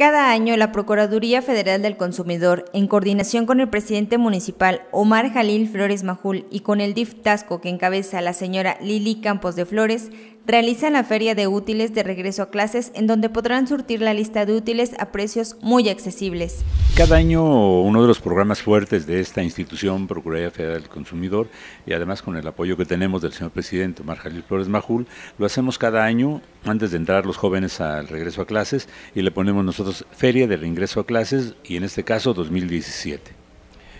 Cada año, la Procuraduría Federal del Consumidor, en coordinación con el presidente municipal Omar Jalil Flores Majul y con el DIF Tasco que encabeza la señora Lili Campos de Flores, realiza la feria de útiles de regreso a clases en donde podrán surtir la lista de útiles a precios muy accesibles. Cada año uno de los programas fuertes de esta institución, Procuraduría Federal del Consumidor, y además con el apoyo que tenemos del señor presidente Marjalil Flores Majul, lo hacemos cada año antes de entrar los jóvenes al regreso a clases y le ponemos nosotros Feria de regreso a Clases y en este caso 2017.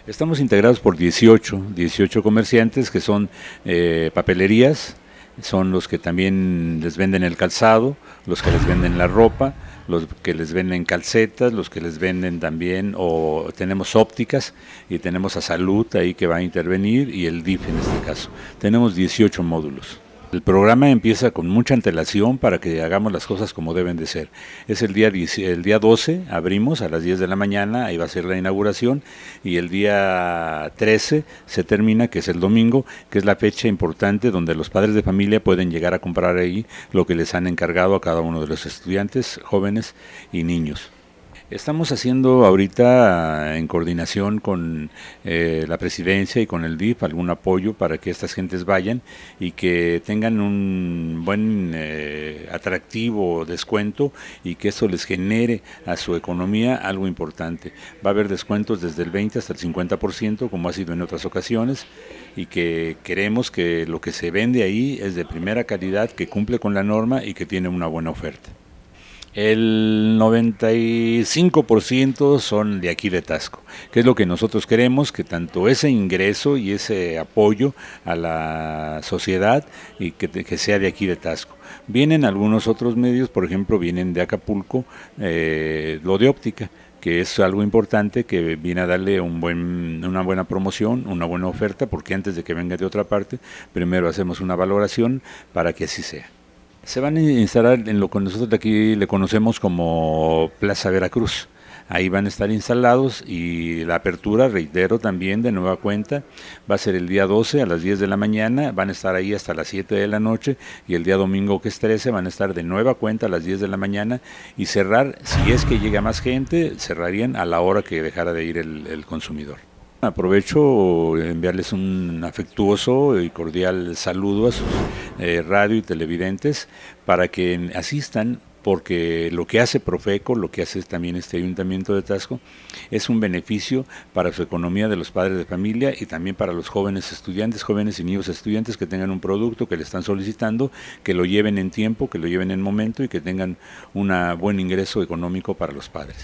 Estamos integrados por 18, 18 comerciantes que son eh, papelerías, son los que también les venden el calzado, los que les venden la ropa, los que les venden calcetas, los que les venden también, o tenemos ópticas y tenemos a salud ahí que va a intervenir y el DIF en este caso. Tenemos 18 módulos. El programa empieza con mucha antelación para que hagamos las cosas como deben de ser. Es el día, el día 12, abrimos a las 10 de la mañana, ahí va a ser la inauguración, y el día 13 se termina, que es el domingo, que es la fecha importante donde los padres de familia pueden llegar a comprar ahí lo que les han encargado a cada uno de los estudiantes, jóvenes y niños. Estamos haciendo ahorita eh, en coordinación con eh, la presidencia y con el DIF algún apoyo para que estas gentes vayan y que tengan un buen eh, atractivo descuento y que eso les genere a su economía algo importante. Va a haber descuentos desde el 20 hasta el 50% como ha sido en otras ocasiones y que queremos que lo que se vende ahí es de primera calidad, que cumple con la norma y que tiene una buena oferta. El 95% son de aquí de Tasco, que es lo que nosotros queremos, que tanto ese ingreso y ese apoyo a la sociedad y que, sea de aquí de Tasco. Vienen algunos otros medios, por ejemplo, vienen de Acapulco, eh, lo de óptica que es algo importante que viene a darle una buena promoción, una buena oferta, porque antes de que venga de otra parte, primero hacemos una valoración para que así sea. Se van a instalar en lo que nosotros de aquí le conocemos como Plaza Veracruz. Ahí van a estar instalados y la apertura, reitero también de nueva cuenta, va a ser el día 12 a las 10 de la mañana, van a estar ahí hasta las 7 de la noche y el día domingo que es 13 van a estar de nueva cuenta a las 10 de la mañana y cerrar, si es que llega más gente, cerrarían a la hora que dejara de ir el, el consumidor. Aprovecho eh, enviarles un afectuoso y cordial saludo a sus eh, radio y televidentes, para que asistan porque lo que hace Profeco, lo que hace también este Ayuntamiento de Tasco, es un beneficio para su economía de los padres de familia y también para los jóvenes estudiantes, jóvenes y niños estudiantes que tengan un producto que le están solicitando, que lo lleven en tiempo, que lo lleven en momento y que tengan un buen ingreso económico para los padres.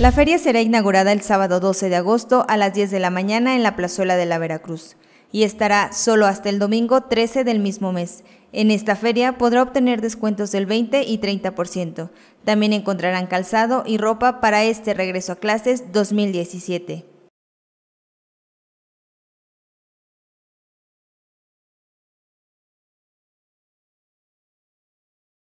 La feria será inaugurada el sábado 12 de agosto a las 10 de la mañana en la plazuela de la Veracruz y estará solo hasta el domingo 13 del mismo mes. En esta feria podrá obtener descuentos del 20 y 30%. También encontrarán calzado y ropa para este regreso a clases 2017.